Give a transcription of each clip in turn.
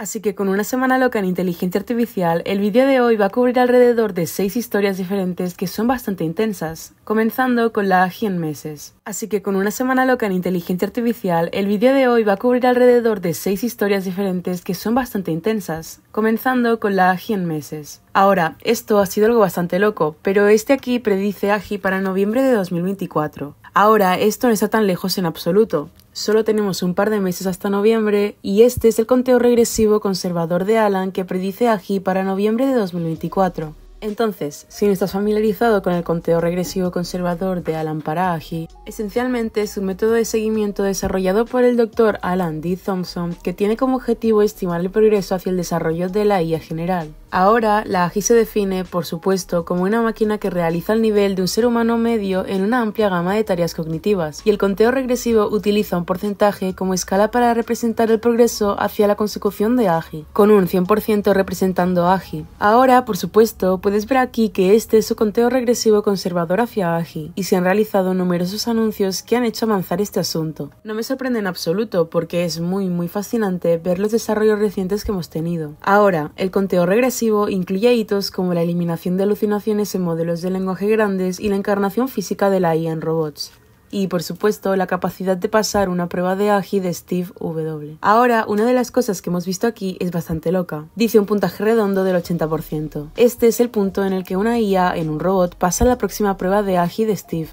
Así que con una semana loca en inteligencia artificial, el vídeo de hoy va a cubrir alrededor de seis historias diferentes que son bastante intensas, comenzando con la AGI en meses. Así que con una semana loca en inteligencia artificial, el vídeo de hoy va a cubrir alrededor de seis historias diferentes que son bastante intensas, comenzando con la AGI en meses. Ahora, esto ha sido algo bastante loco, pero este aquí predice AGI para noviembre de 2024. Ahora, esto no está tan lejos en absoluto. Solo tenemos un par de meses hasta noviembre y este es el conteo regresivo conservador de Alan que predice AGI para noviembre de 2024. Entonces, si no estás familiarizado con el conteo regresivo conservador de Alan para AGI, esencialmente es un método de seguimiento desarrollado por el Dr. Alan D. Thompson que tiene como objetivo estimar el progreso hacia el desarrollo de la IA general. Ahora, la AGI se define, por supuesto, como una máquina que realiza el nivel de un ser humano medio en una amplia gama de tareas cognitivas, y el conteo regresivo utiliza un porcentaje como escala para representar el progreso hacia la consecución de AGI, con un 100% representando AGI. Ahora, por supuesto, puedes ver aquí que este es su conteo regresivo conservador hacia AGI, y se han realizado numerosos anuncios que han hecho avanzar este asunto. No me sorprende en absoluto, porque es muy muy fascinante ver los desarrollos recientes que hemos tenido. Ahora, el conteo regresivo incluye hitos como la eliminación de alucinaciones en modelos de lenguaje grandes y la encarnación física de la IA en robots y, por supuesto, la capacidad de pasar una prueba de AGI de Steve W. Ahora, una de las cosas que hemos visto aquí es bastante loca. Dice un puntaje redondo del 80%. Este es el punto en el que una IA en un robot pasa la próxima prueba de AGI de Steve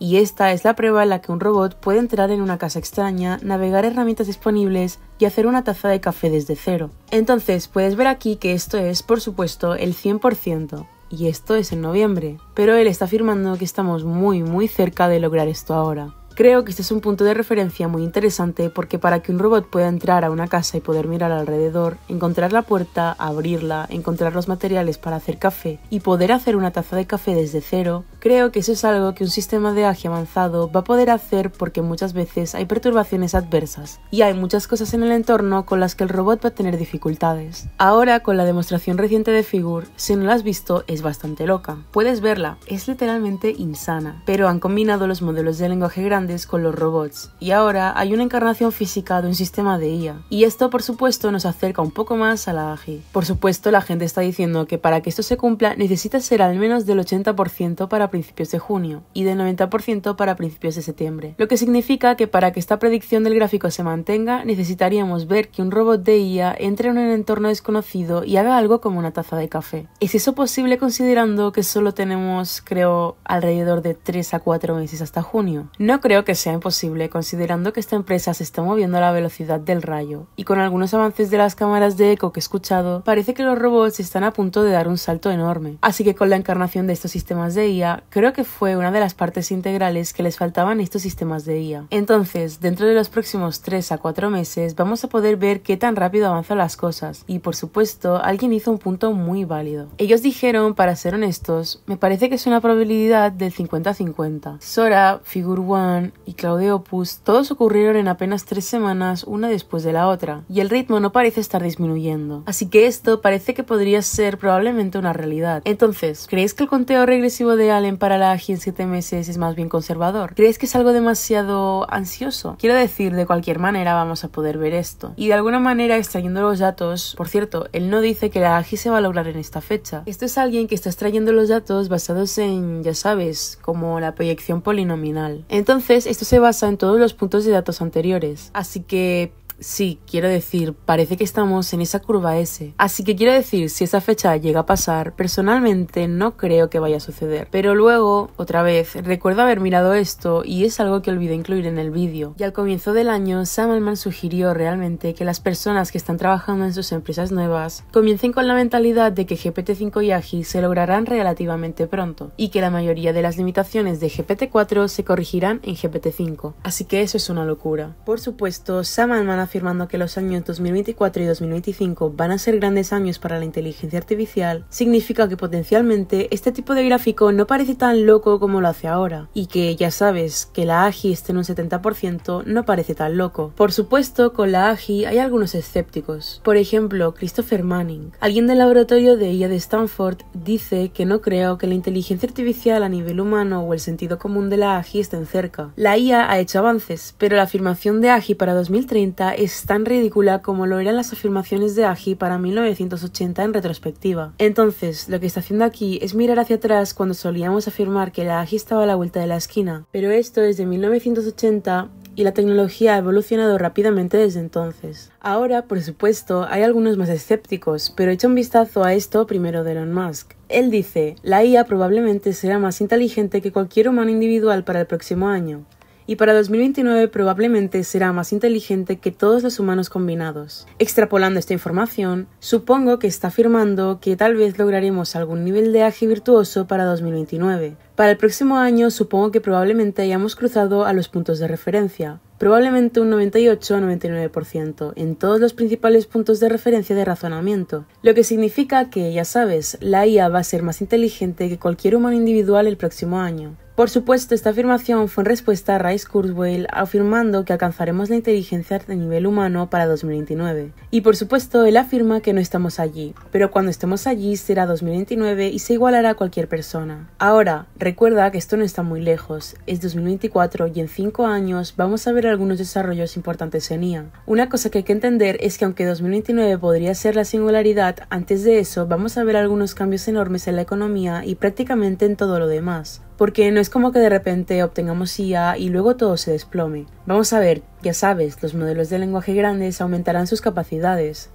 y esta es la prueba en la que un robot puede entrar en una casa extraña, navegar herramientas disponibles y hacer una taza de café desde cero. Entonces, puedes ver aquí que esto es, por supuesto, el 100%, y esto es en noviembre, pero él está afirmando que estamos muy muy cerca de lograr esto ahora. Creo que este es un punto de referencia muy interesante porque para que un robot pueda entrar a una casa y poder mirar alrededor, encontrar la puerta, abrirla, encontrar los materiales para hacer café y poder hacer una taza de café desde cero, Creo que eso es algo que un sistema de AGI avanzado va a poder hacer porque muchas veces hay perturbaciones adversas y hay muchas cosas en el entorno con las que el robot va a tener dificultades. Ahora, con la demostración reciente de FIGUR, si no la has visto, es bastante loca. Puedes verla, es literalmente insana, pero han combinado los modelos de lenguaje grandes con los robots y ahora hay una encarnación física de un sistema de IA. Y esto, por supuesto, nos acerca un poco más a la AGI. Por supuesto, la gente está diciendo que para que esto se cumpla necesita ser al menos del 80% para principios de junio y del 90% para principios de septiembre, lo que significa que para que esta predicción del gráfico se mantenga necesitaríamos ver que un robot de IA entre en un entorno desconocido y haga algo como una taza de café. ¿Es eso posible considerando que solo tenemos, creo, alrededor de 3 a 4 meses hasta junio? No creo que sea imposible considerando que esta empresa se está moviendo a la velocidad del rayo y con algunos avances de las cámaras de eco que he escuchado, parece que los robots están a punto de dar un salto enorme. Así que con la encarnación de estos sistemas de IA, creo que fue una de las partes integrales que les faltaban estos sistemas de IA. Entonces, dentro de los próximos 3 a 4 meses vamos a poder ver qué tan rápido avanzan las cosas. Y por supuesto, alguien hizo un punto muy válido. Ellos dijeron, para ser honestos, me parece que es una probabilidad del 50-50. Sora, Figure One y Claudio Opus, todos ocurrieron en apenas 3 semanas una después de la otra. Y el ritmo no parece estar disminuyendo. Así que esto parece que podría ser probablemente una realidad. Entonces, ¿creéis que el conteo regresivo de Allen para la AGI en 7 meses es más bien conservador? ¿Crees que es algo demasiado ansioso? Quiero decir, de cualquier manera vamos a poder ver esto. Y de alguna manera, extrayendo los datos, por cierto, él no dice que la AGI se va a lograr en esta fecha. Esto es alguien que está extrayendo los datos basados en, ya sabes, como la proyección polinominal. Entonces, esto se basa en todos los puntos de datos anteriores. Así que Sí, quiero decir, parece que estamos en esa curva S. Así que quiero decir, si esa fecha llega a pasar, personalmente no creo que vaya a suceder. Pero luego, otra vez, recuerdo haber mirado esto y es algo que olvidé incluir en el vídeo. Y al comienzo del año, Sam sugirió realmente que las personas que están trabajando en sus empresas nuevas comiencen con la mentalidad de que GPT-5 y AGI se lograrán relativamente pronto y que la mayoría de las limitaciones de GPT-4 se corregirán en GPT-5. Así que eso es una locura. Por supuesto, Sam Alman afirmando que los años 2024 y 2025 van a ser grandes años para la inteligencia artificial, significa que potencialmente este tipo de gráfico no parece tan loco como lo hace ahora, y que ya sabes que la AGI esté en un 70% no parece tan loco. Por supuesto, con la AGI hay algunos escépticos, por ejemplo, Christopher Manning. Alguien del laboratorio de IA de Stanford dice que no creo que la inteligencia artificial a nivel humano o el sentido común de la AGI estén cerca. La IA ha hecho avances, pero la afirmación de AGI para 2030 es tan ridícula como lo eran las afirmaciones de Aji para 1980 en retrospectiva. Entonces, lo que está haciendo aquí es mirar hacia atrás cuando solíamos afirmar que la Aji estaba a la vuelta de la esquina, pero esto es de 1980 y la tecnología ha evolucionado rápidamente desde entonces. Ahora, por supuesto, hay algunos más escépticos, pero echa un vistazo a esto primero de Elon Musk. Él dice, la IA probablemente será más inteligente que cualquier humano individual para el próximo año y para 2029 probablemente será más inteligente que todos los humanos combinados. Extrapolando esta información, supongo que está afirmando que tal vez lograremos algún nivel de AGI virtuoso para 2029. Para el próximo año supongo que probablemente hayamos cruzado a los puntos de referencia, probablemente un 98 o 99% en todos los principales puntos de referencia de razonamiento, lo que significa que, ya sabes, la IA va a ser más inteligente que cualquier humano individual el próximo año. Por supuesto, esta afirmación fue en respuesta a Rice Kurzweil afirmando que alcanzaremos la inteligencia de nivel humano para 2029. Y por supuesto, él afirma que no estamos allí, pero cuando estemos allí será 2029 y se igualará a cualquier persona. Ahora, recuerda que esto no está muy lejos, es 2024 y en 5 años vamos a ver algunos desarrollos importantes en IA. Una cosa que hay que entender es que aunque 2029 podría ser la singularidad, antes de eso vamos a ver algunos cambios enormes en la economía y prácticamente en todo lo demás porque no es como que de repente obtengamos IA y luego todo se desplome. Vamos a ver, ya sabes, los modelos de lenguaje grandes aumentarán sus capacidades,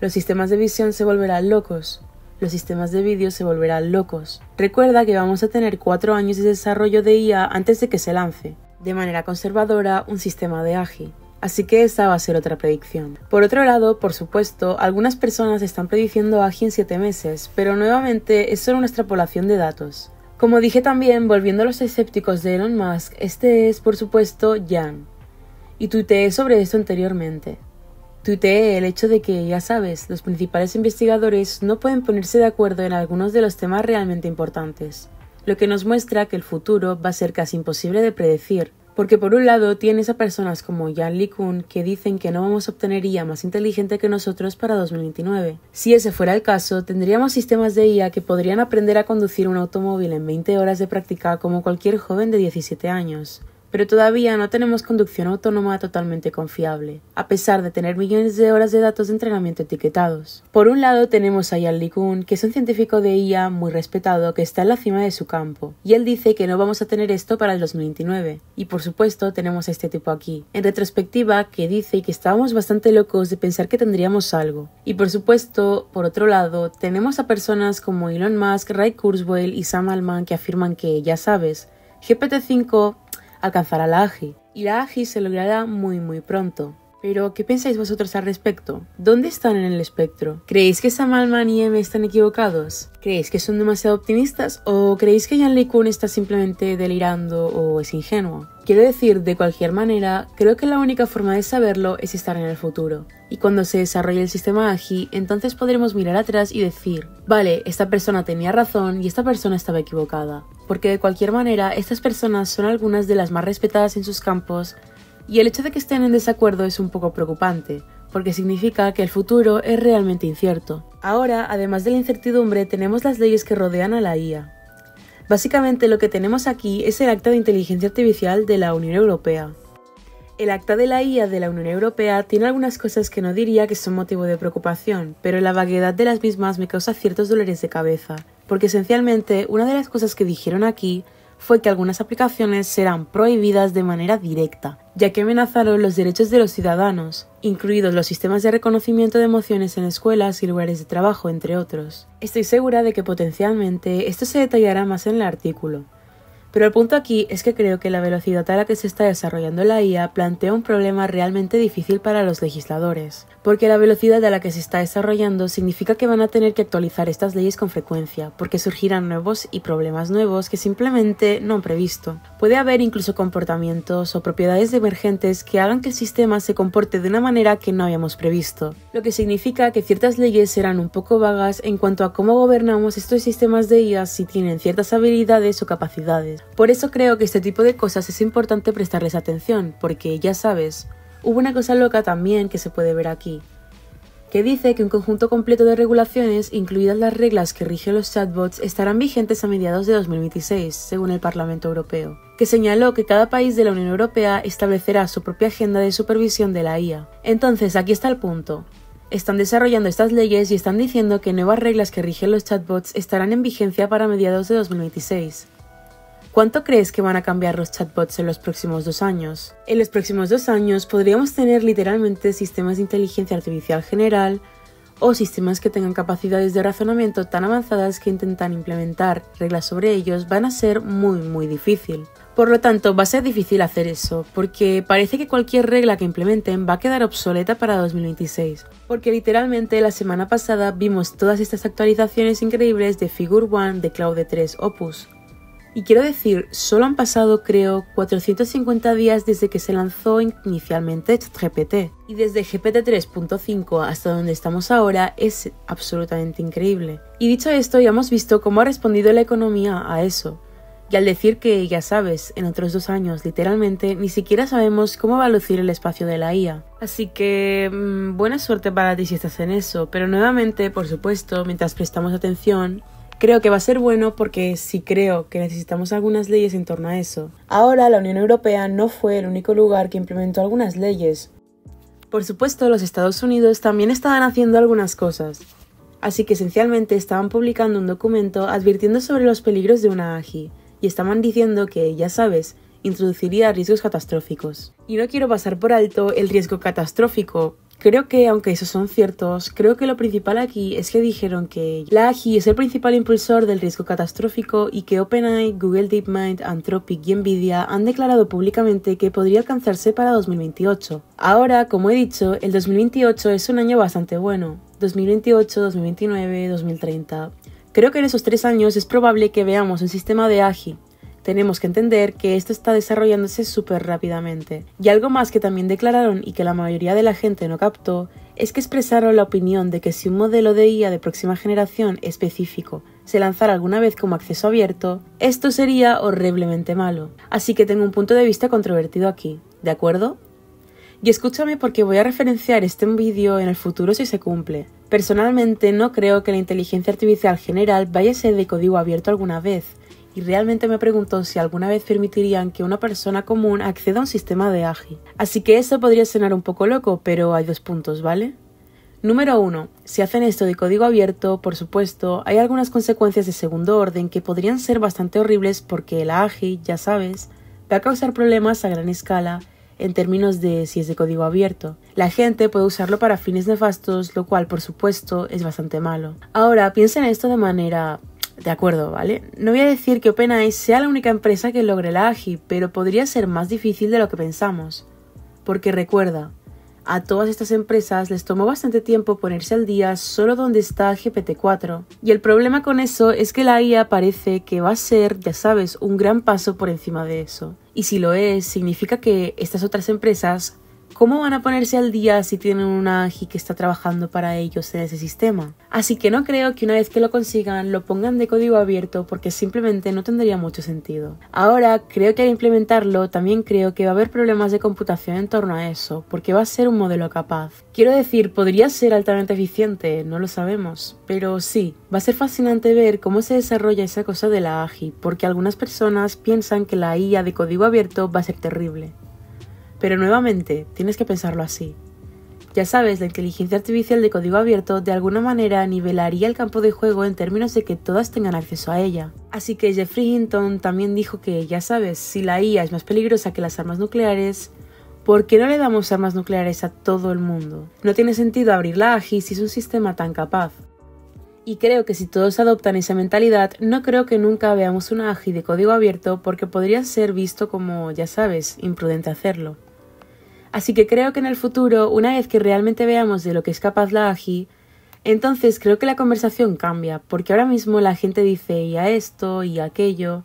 los sistemas de visión se volverán locos, los sistemas de vídeo se volverán locos. Recuerda que vamos a tener cuatro años de desarrollo de IA antes de que se lance, de manera conservadora, un sistema de AGI. Así que esa va a ser otra predicción. Por otro lado, por supuesto, algunas personas están prediciendo AGI en 7 meses, pero nuevamente es solo una extrapolación de datos. Como dije también, volviendo a los escépticos de Elon Musk, este es, por supuesto, Jan Y tuiteé sobre esto anteriormente. Tuiteé el hecho de que, ya sabes, los principales investigadores no pueden ponerse de acuerdo en algunos de los temas realmente importantes, lo que nos muestra que el futuro va a ser casi imposible de predecir, porque por un lado tienes a personas como Jan Lee Kuhn que dicen que no vamos a obtener IA más inteligente que nosotros para 2029. Si ese fuera el caso, tendríamos sistemas de IA que podrían aprender a conducir un automóvil en 20 horas de práctica como cualquier joven de 17 años pero todavía no tenemos conducción autónoma totalmente confiable, a pesar de tener millones de horas de datos de entrenamiento etiquetados. Por un lado tenemos a Yan LeCun, que es un científico de IA muy respetado que está en la cima de su campo, y él dice que no vamos a tener esto para el 2029. Y por supuesto tenemos a este tipo aquí, en retrospectiva, que dice que estábamos bastante locos de pensar que tendríamos algo. Y por supuesto, por otro lado, tenemos a personas como Elon Musk, Ray Kurzweil y Sam Alman que afirman que, ya sabes, GPT-5 alcanzará la AGI, y la AGI se logrará muy muy pronto. Pero, ¿qué pensáis vosotros al respecto? ¿Dónde están en el espectro? ¿Creéis que Samalman y M están equivocados? ¿Creéis que son demasiado optimistas? ¿O creéis que Jan Lee Kun está simplemente delirando o es ingenuo? Quiero decir, de cualquier manera, creo que la única forma de saberlo es estar en el futuro. Y cuando se desarrolle el sistema AGI, entonces podremos mirar atrás y decir, vale, esta persona tenía razón y esta persona estaba equivocada. Porque de cualquier manera, estas personas son algunas de las más respetadas en sus campos y el hecho de que estén en desacuerdo es un poco preocupante, porque significa que el futuro es realmente incierto. Ahora, además de la incertidumbre, tenemos las leyes que rodean a la IA. Básicamente lo que tenemos aquí es el Acta de Inteligencia Artificial de la Unión Europea. El Acta de la IA de la Unión Europea tiene algunas cosas que no diría que son motivo de preocupación, pero la vaguedad de las mismas me causa ciertos dolores de cabeza, porque esencialmente una de las cosas que dijeron aquí fue que algunas aplicaciones serán prohibidas de manera directa, ya que amenazaron los derechos de los ciudadanos, incluidos los sistemas de reconocimiento de emociones en escuelas y lugares de trabajo, entre otros. Estoy segura de que potencialmente esto se detallará más en el artículo, pero el punto aquí es que creo que la velocidad a la que se está desarrollando la IA plantea un problema realmente difícil para los legisladores, porque la velocidad a la que se está desarrollando significa que van a tener que actualizar estas leyes con frecuencia, porque surgirán nuevos y problemas nuevos que simplemente no han previsto. Puede haber incluso comportamientos o propiedades emergentes que hagan que el sistema se comporte de una manera que no habíamos previsto, lo que significa que ciertas leyes serán un poco vagas en cuanto a cómo gobernamos estos sistemas de IA si tienen ciertas habilidades o capacidades por eso creo que este tipo de cosas es importante prestarles atención, porque ya sabes, hubo una cosa loca también que se puede ver aquí, que dice que un conjunto completo de regulaciones, incluidas las reglas que rigen los chatbots, estarán vigentes a mediados de 2026, según el Parlamento Europeo, que señaló que cada país de la Unión Europea establecerá su propia agenda de supervisión de la IA. Entonces, aquí está el punto. Están desarrollando estas leyes y están diciendo que nuevas reglas que rigen los chatbots estarán en vigencia para mediados de 2026. ¿Cuánto crees que van a cambiar los chatbots en los próximos dos años? En los próximos dos años podríamos tener literalmente sistemas de inteligencia artificial general o sistemas que tengan capacidades de razonamiento tan avanzadas que intentan implementar reglas sobre ellos van a ser muy muy difícil. Por lo tanto, va a ser difícil hacer eso, porque parece que cualquier regla que implementen va a quedar obsoleta para 2026. Porque literalmente la semana pasada vimos todas estas actualizaciones increíbles de Figure One de Cloud 3 Opus, y quiero decir, solo han pasado creo 450 días desde que se lanzó inicialmente GPT. Y desde GPT 3.5 hasta donde estamos ahora es absolutamente increíble. Y dicho esto, ya hemos visto cómo ha respondido la economía a eso. Y al decir que, ya sabes, en otros dos años, literalmente, ni siquiera sabemos cómo va a lucir el espacio de la IA. Así que mm, buena suerte para ti si estás en eso, pero nuevamente, por supuesto, mientras prestamos atención, Creo que va a ser bueno porque sí creo que necesitamos algunas leyes en torno a eso. Ahora la Unión Europea no fue el único lugar que implementó algunas leyes. Por supuesto, los Estados Unidos también estaban haciendo algunas cosas. Así que esencialmente estaban publicando un documento advirtiendo sobre los peligros de una AGI y estaban diciendo que, ya sabes, introduciría riesgos catastróficos. Y no quiero pasar por alto el riesgo catastrófico, Creo que, aunque esos son ciertos, creo que lo principal aquí es que dijeron que la AGI es el principal impulsor del riesgo catastrófico y que OpenAI, Google DeepMind, Anthropic y Nvidia han declarado públicamente que podría alcanzarse para 2028. Ahora, como he dicho, el 2028 es un año bastante bueno. 2028, 2029, 2030. Creo que en esos tres años es probable que veamos un sistema de AGI, tenemos que entender que esto está desarrollándose súper rápidamente. Y algo más que también declararon y que la mayoría de la gente no captó es que expresaron la opinión de que si un modelo de IA de próxima generación específico se lanzara alguna vez como acceso abierto, esto sería horriblemente malo. Así que tengo un punto de vista controvertido aquí, ¿de acuerdo? Y escúchame porque voy a referenciar este vídeo en el futuro si se cumple. Personalmente no creo que la inteligencia artificial general vaya a ser de código abierto alguna vez, y realmente me pregunto si alguna vez permitirían que una persona común acceda a un sistema de AGI. Así que eso podría sonar un poco loco, pero hay dos puntos, ¿vale? Número 1. Si hacen esto de código abierto, por supuesto, hay algunas consecuencias de segundo orden que podrían ser bastante horribles porque la AGI, ya sabes, va a causar problemas a gran escala en términos de si es de código abierto. La gente puede usarlo para fines nefastos, lo cual por supuesto es bastante malo. Ahora, piensen en esto de manera de acuerdo, ¿vale? No voy a decir que OpenAI sea la única empresa que logre la AGI, pero podría ser más difícil de lo que pensamos. Porque recuerda, a todas estas empresas les tomó bastante tiempo ponerse al día solo donde está GPT-4. Y el problema con eso es que la IA parece que va a ser, ya sabes, un gran paso por encima de eso. Y si lo es, significa que estas otras empresas ¿Cómo van a ponerse al día si tienen una AGI que está trabajando para ellos en ese sistema? Así que no creo que una vez que lo consigan lo pongan de código abierto porque simplemente no tendría mucho sentido. Ahora, creo que al implementarlo también creo que va a haber problemas de computación en torno a eso, porque va a ser un modelo capaz. Quiero decir, podría ser altamente eficiente, no lo sabemos, pero sí, va a ser fascinante ver cómo se desarrolla esa cosa de la AGI, porque algunas personas piensan que la IA de código abierto va a ser terrible. Pero nuevamente, tienes que pensarlo así. Ya sabes, la inteligencia artificial de código abierto de alguna manera nivelaría el campo de juego en términos de que todas tengan acceso a ella. Así que Jeffrey Hinton también dijo que, ya sabes, si la IA es más peligrosa que las armas nucleares, ¿por qué no le damos armas nucleares a todo el mundo? No tiene sentido abrir la AGI si es un sistema tan capaz. Y creo que si todos adoptan esa mentalidad, no creo que nunca veamos una AGI de código abierto porque podría ser visto como, ya sabes, imprudente hacerlo. Así que creo que en el futuro, una vez que realmente veamos de lo que es capaz la AGI, entonces creo que la conversación cambia, porque ahora mismo la gente dice y a esto y a aquello.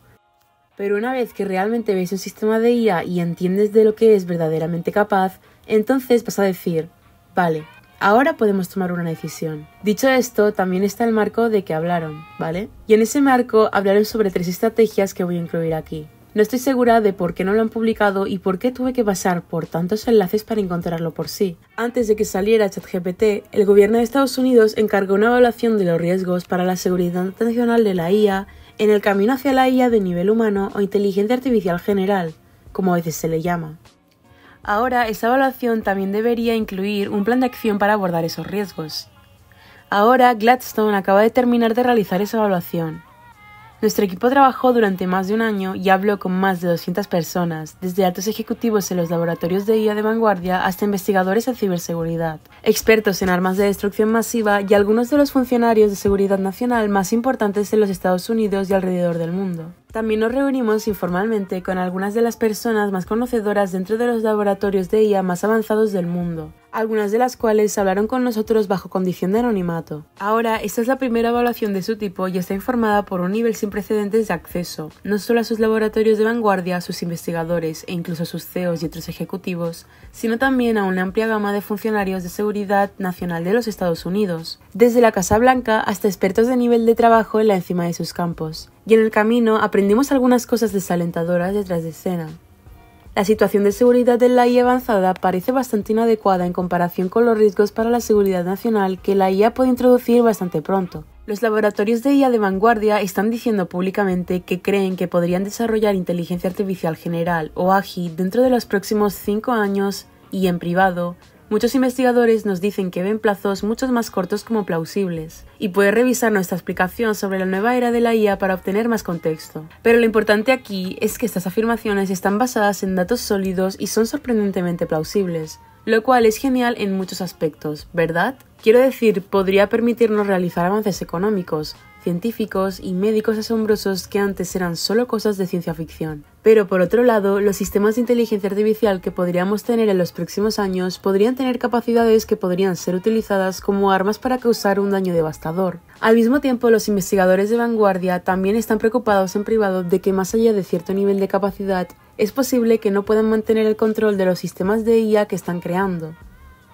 Pero una vez que realmente veis un sistema de IA y entiendes de lo que es verdaderamente capaz, entonces vas a decir, vale, ahora podemos tomar una decisión. Dicho esto, también está el marco de que hablaron, ¿vale? Y en ese marco hablaron sobre tres estrategias que voy a incluir aquí. No estoy segura de por qué no lo han publicado y por qué tuve que pasar por tantos enlaces para encontrarlo por sí. Antes de que saliera ChatGPT, el gobierno de Estados Unidos encargó una evaluación de los riesgos para la seguridad nacional de la IA en el camino hacia la IA de nivel humano o inteligencia artificial general, como a veces se le llama. Ahora, esa evaluación también debería incluir un plan de acción para abordar esos riesgos. Ahora, Gladstone acaba de terminar de realizar esa evaluación nuestro equipo trabajó durante más de un año y habló con más de 200 personas, desde altos ejecutivos en los laboratorios de IA de vanguardia hasta investigadores en ciberseguridad, expertos en armas de destrucción masiva y algunos de los funcionarios de seguridad nacional más importantes en los Estados Unidos y alrededor del mundo. También nos reunimos informalmente con algunas de las personas más conocedoras dentro de los laboratorios de IA más avanzados del mundo algunas de las cuales hablaron con nosotros bajo condición de anonimato. Ahora, esta es la primera evaluación de su tipo y está informada por un nivel sin precedentes de acceso, no solo a sus laboratorios de vanguardia, a sus investigadores e incluso a sus CEOs y otros ejecutivos, sino también a una amplia gama de funcionarios de seguridad nacional de los Estados Unidos, desde la Casa Blanca hasta expertos de nivel de trabajo en la encima de sus campos. Y en el camino aprendimos algunas cosas desalentadoras detrás de escena. La situación de seguridad de la IA avanzada parece bastante inadecuada en comparación con los riesgos para la seguridad nacional que la IA puede introducir bastante pronto. Los laboratorios de IA de vanguardia están diciendo públicamente que creen que podrían desarrollar inteligencia artificial general o AGI dentro de los próximos 5 años y en privado Muchos investigadores nos dicen que ven plazos mucho más cortos como plausibles, y puede revisar nuestra explicación sobre la nueva era de la IA para obtener más contexto. Pero lo importante aquí es que estas afirmaciones están basadas en datos sólidos y son sorprendentemente plausibles, lo cual es genial en muchos aspectos, ¿verdad? Quiero decir, podría permitirnos realizar avances económicos, científicos y médicos asombrosos que antes eran solo cosas de ciencia ficción. Pero por otro lado, los sistemas de inteligencia artificial que podríamos tener en los próximos años podrían tener capacidades que podrían ser utilizadas como armas para causar un daño devastador. Al mismo tiempo, los investigadores de vanguardia también están preocupados en privado de que más allá de cierto nivel de capacidad, es posible que no puedan mantener el control de los sistemas de IA que están creando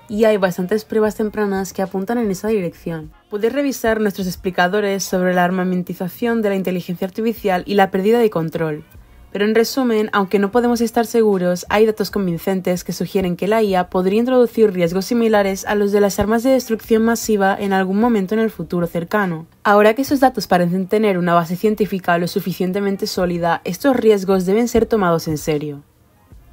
y hay bastantes pruebas tempranas que apuntan en esa dirección. Puedes revisar nuestros explicadores sobre la armamentización de la inteligencia artificial y la pérdida de control. Pero en resumen, aunque no podemos estar seguros, hay datos convincentes que sugieren que la IA podría introducir riesgos similares a los de las armas de destrucción masiva en algún momento en el futuro cercano. Ahora que esos datos parecen tener una base científica lo suficientemente sólida, estos riesgos deben ser tomados en serio.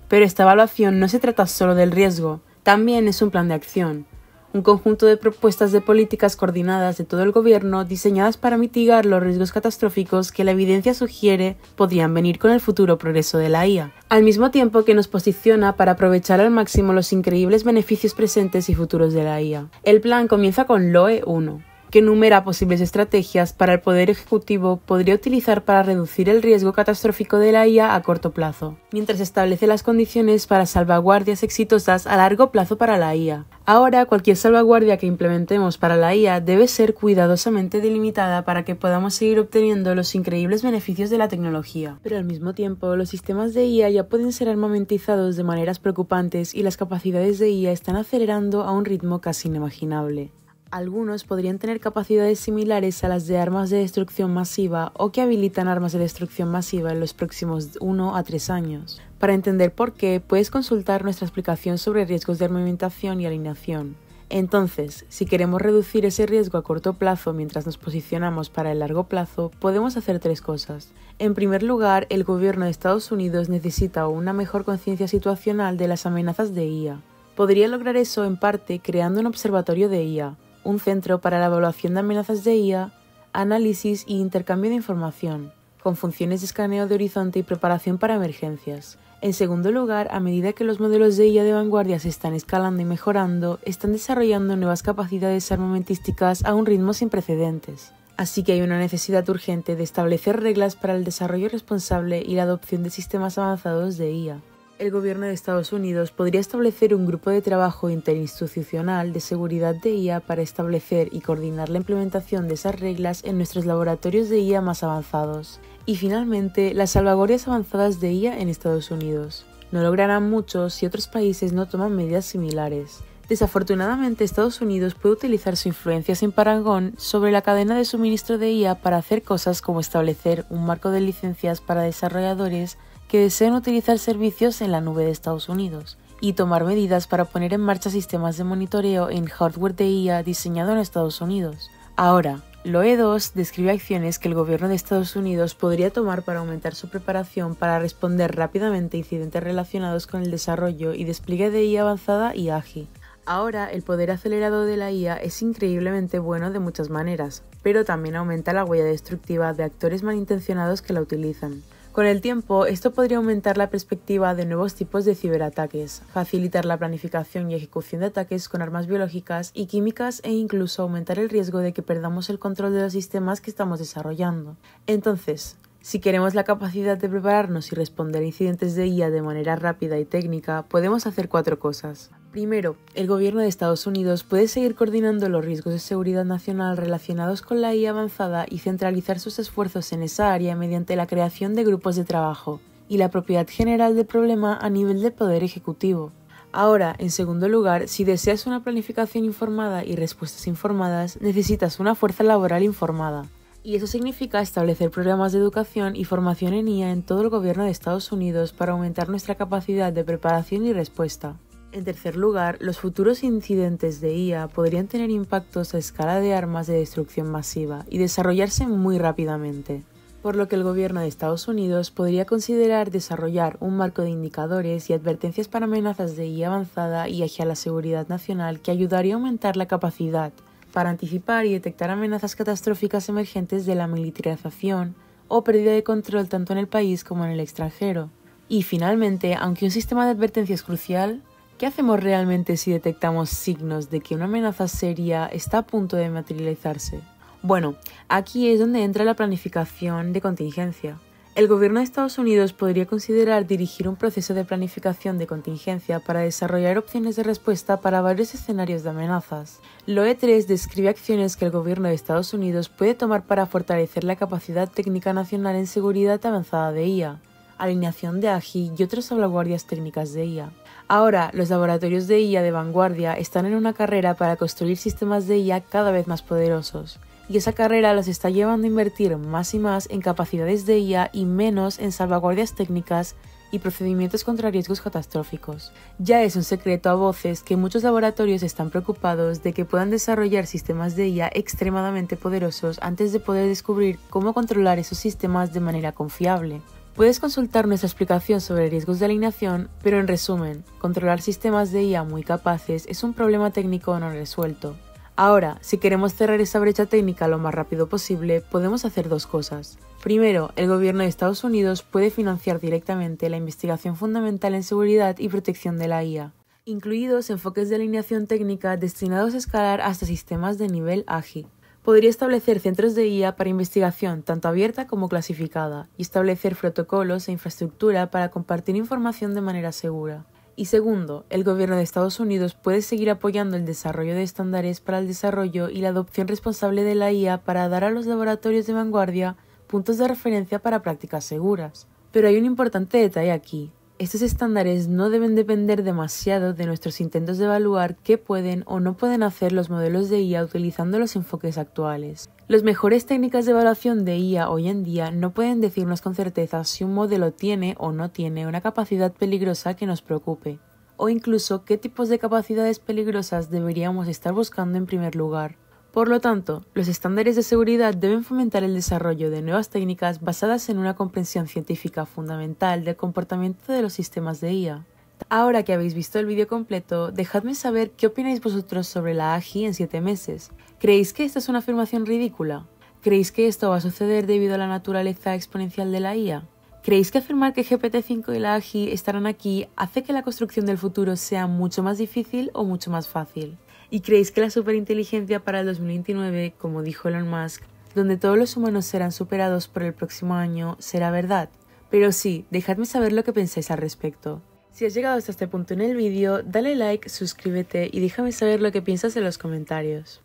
Pero esta evaluación no se trata solo del riesgo, también es un plan de acción, un conjunto de propuestas de políticas coordinadas de todo el gobierno diseñadas para mitigar los riesgos catastróficos que la evidencia sugiere podrían venir con el futuro progreso de la IA, al mismo tiempo que nos posiciona para aprovechar al máximo los increíbles beneficios presentes y futuros de la IA. El plan comienza con LOE 1, que enumera posibles estrategias para el Poder Ejecutivo podría utilizar para reducir el riesgo catastrófico de la IA a corto plazo, mientras establece las condiciones para salvaguardias exitosas a largo plazo para la IA. Ahora, cualquier salvaguardia que implementemos para la IA debe ser cuidadosamente delimitada para que podamos seguir obteniendo los increíbles beneficios de la tecnología. Pero al mismo tiempo, los sistemas de IA ya pueden ser armamentizados de maneras preocupantes y las capacidades de IA están acelerando a un ritmo casi inimaginable. Algunos podrían tener capacidades similares a las de armas de destrucción masiva o que habilitan armas de destrucción masiva en los próximos 1 a 3 años. Para entender por qué, puedes consultar nuestra explicación sobre riesgos de armamentación y alineación. Entonces, si queremos reducir ese riesgo a corto plazo mientras nos posicionamos para el largo plazo, podemos hacer tres cosas. En primer lugar, el gobierno de Estados Unidos necesita una mejor conciencia situacional de las amenazas de IA. Podría lograr eso en parte creando un observatorio de IA, un centro para la evaluación de amenazas de IA, análisis y intercambio de información, con funciones de escaneo de horizonte y preparación para emergencias. En segundo lugar, a medida que los modelos de IA de vanguardia se están escalando y mejorando, están desarrollando nuevas capacidades armamentísticas a un ritmo sin precedentes. Así que hay una necesidad urgente de establecer reglas para el desarrollo responsable y la adopción de sistemas avanzados de IA el gobierno de Estados Unidos podría establecer un grupo de trabajo interinstitucional de seguridad de IA para establecer y coordinar la implementación de esas reglas en nuestros laboratorios de IA más avanzados. Y finalmente, las salvaguardias avanzadas de IA en Estados Unidos. No lograrán mucho si otros países no toman medidas similares. Desafortunadamente, Estados Unidos puede utilizar su influencia sin parangón sobre la cadena de suministro de IA para hacer cosas como establecer un marco de licencias para desarrolladores que deseen utilizar servicios en la nube de Estados Unidos y tomar medidas para poner en marcha sistemas de monitoreo en hardware de IA diseñado en Estados Unidos. Ahora, LOE 2 describe acciones que el gobierno de Estados Unidos podría tomar para aumentar su preparación para responder rápidamente a incidentes relacionados con el desarrollo y despliegue de IA avanzada y ágil. Ahora, el poder acelerado de la IA es increíblemente bueno de muchas maneras, pero también aumenta la huella destructiva de actores malintencionados que la utilizan. Con el tiempo, esto podría aumentar la perspectiva de nuevos tipos de ciberataques, facilitar la planificación y ejecución de ataques con armas biológicas y químicas e incluso aumentar el riesgo de que perdamos el control de los sistemas que estamos desarrollando. Entonces, si queremos la capacidad de prepararnos y responder a incidentes de IA de manera rápida y técnica, podemos hacer cuatro cosas. Primero, el gobierno de Estados Unidos puede seguir coordinando los riesgos de seguridad nacional relacionados con la IA avanzada y centralizar sus esfuerzos en esa área mediante la creación de grupos de trabajo y la propiedad general del problema a nivel de poder ejecutivo. Ahora, en segundo lugar, si deseas una planificación informada y respuestas informadas, necesitas una fuerza laboral informada y eso significa establecer programas de educación y formación en IA en todo el gobierno de Estados Unidos para aumentar nuestra capacidad de preparación y respuesta. En tercer lugar, los futuros incidentes de IA podrían tener impactos a escala de armas de destrucción masiva y desarrollarse muy rápidamente, por lo que el gobierno de Estados Unidos podría considerar desarrollar un marco de indicadores y advertencias para amenazas de IA avanzada y hacia la seguridad nacional que ayudaría a aumentar la capacidad para anticipar y detectar amenazas catastróficas emergentes de la militarización o pérdida de control tanto en el país como en el extranjero. Y finalmente, aunque un sistema de advertencia es crucial, ¿qué hacemos realmente si detectamos signos de que una amenaza seria está a punto de materializarse? Bueno, aquí es donde entra la planificación de contingencia. El gobierno de Estados Unidos podría considerar dirigir un proceso de planificación de contingencia para desarrollar opciones de respuesta para varios escenarios de amenazas. LOE3 describe acciones que el gobierno de Estados Unidos puede tomar para fortalecer la capacidad técnica nacional en seguridad avanzada de IA, alineación de AGI y otras salvaguardias técnicas de IA. Ahora, los laboratorios de IA de vanguardia están en una carrera para construir sistemas de IA cada vez más poderosos y esa carrera las está llevando a invertir más y más en capacidades de IA y menos en salvaguardias técnicas y procedimientos contra riesgos catastróficos. Ya es un secreto a voces que muchos laboratorios están preocupados de que puedan desarrollar sistemas de IA extremadamente poderosos antes de poder descubrir cómo controlar esos sistemas de manera confiable. Puedes consultar nuestra explicación sobre riesgos de alineación, pero en resumen, controlar sistemas de IA muy capaces es un problema técnico no resuelto, Ahora, si queremos cerrar esa brecha técnica lo más rápido posible, podemos hacer dos cosas. Primero, el gobierno de Estados Unidos puede financiar directamente la investigación fundamental en seguridad y protección de la IA, incluidos enfoques de alineación técnica destinados a escalar hasta sistemas de nivel AGI. Podría establecer centros de IA para investigación tanto abierta como clasificada y establecer protocolos e infraestructura para compartir información de manera segura. Y segundo, el gobierno de Estados Unidos puede seguir apoyando el desarrollo de estándares para el desarrollo y la adopción responsable de la IA para dar a los laboratorios de vanguardia puntos de referencia para prácticas seguras. Pero hay un importante detalle aquí. Estos estándares no deben depender demasiado de nuestros intentos de evaluar qué pueden o no pueden hacer los modelos de IA utilizando los enfoques actuales. Las mejores técnicas de evaluación de IA hoy en día no pueden decirnos con certeza si un modelo tiene o no tiene una capacidad peligrosa que nos preocupe, o incluso qué tipos de capacidades peligrosas deberíamos estar buscando en primer lugar. Por lo tanto, los estándares de seguridad deben fomentar el desarrollo de nuevas técnicas basadas en una comprensión científica fundamental del comportamiento de los sistemas de IA. Ahora que habéis visto el vídeo completo, dejadme saber qué opináis vosotros sobre la AGI en 7 meses. ¿Creéis que esta es una afirmación ridícula? ¿Creéis que esto va a suceder debido a la naturaleza exponencial de la IA? ¿Creéis que afirmar que GPT-5 y la AGI estarán aquí hace que la construcción del futuro sea mucho más difícil o mucho más fácil? ¿Y creéis que la superinteligencia para el 2029, como dijo Elon Musk, donde todos los humanos serán superados por el próximo año, será verdad? Pero sí, dejadme saber lo que pensáis al respecto. Si has llegado hasta este punto en el vídeo, dale like, suscríbete y déjame saber lo que piensas en los comentarios.